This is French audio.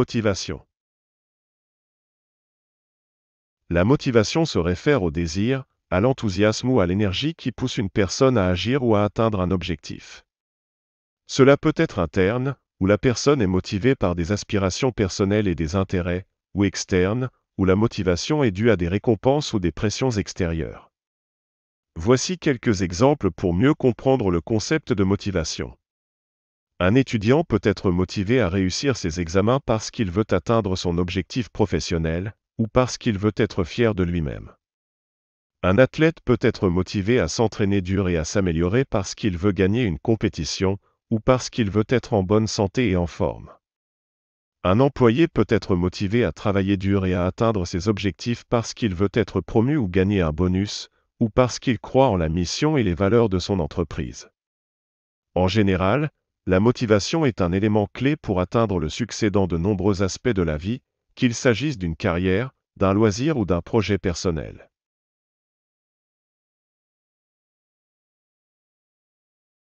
Motivation. La motivation se réfère au désir, à l'enthousiasme ou à l'énergie qui pousse une personne à agir ou à atteindre un objectif. Cela peut être interne, où la personne est motivée par des aspirations personnelles et des intérêts, ou externe, où la motivation est due à des récompenses ou des pressions extérieures. Voici quelques exemples pour mieux comprendre le concept de motivation. Un étudiant peut être motivé à réussir ses examens parce qu'il veut atteindre son objectif professionnel ou parce qu'il veut être fier de lui-même. Un athlète peut être motivé à s'entraîner dur et à s'améliorer parce qu'il veut gagner une compétition ou parce qu'il veut être en bonne santé et en forme. Un employé peut être motivé à travailler dur et à atteindre ses objectifs parce qu'il veut être promu ou gagner un bonus, ou parce qu'il croit en la mission et les valeurs de son entreprise. En général, la motivation est un élément clé pour atteindre le succès dans de nombreux aspects de la vie, qu'il s'agisse d'une carrière, d'un loisir ou d'un projet personnel.